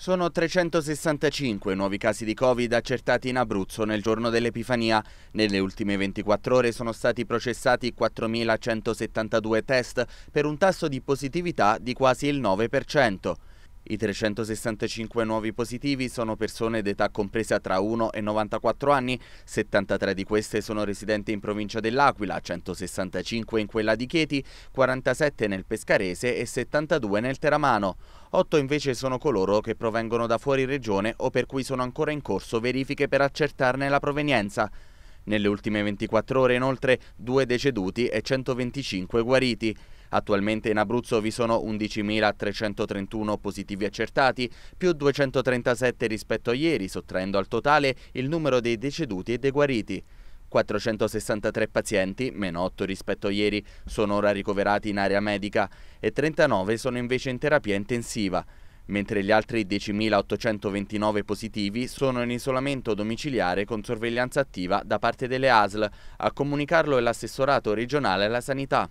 Sono 365 nuovi casi di Covid accertati in Abruzzo nel giorno dell'Epifania. Nelle ultime 24 ore sono stati processati 4.172 test per un tasso di positività di quasi il 9%. I 365 nuovi positivi sono persone d'età compresa tra 1 e 94 anni, 73 di queste sono residenti in provincia dell'Aquila, 165 in quella di Chieti, 47 nel Pescarese e 72 nel Teramano. 8 invece sono coloro che provengono da fuori regione o per cui sono ancora in corso verifiche per accertarne la provenienza. Nelle ultime 24 ore inoltre due deceduti e 125 guariti. Attualmente in Abruzzo vi sono 11.331 positivi accertati, più 237 rispetto a ieri, sottraendo al totale il numero dei deceduti e dei guariti. 463 pazienti, meno 8 rispetto a ieri, sono ora ricoverati in area medica e 39 sono invece in terapia intensiva, mentre gli altri 10.829 positivi sono in isolamento domiciliare con sorveglianza attiva da parte delle ASL. A comunicarlo è l'assessorato regionale alla sanità.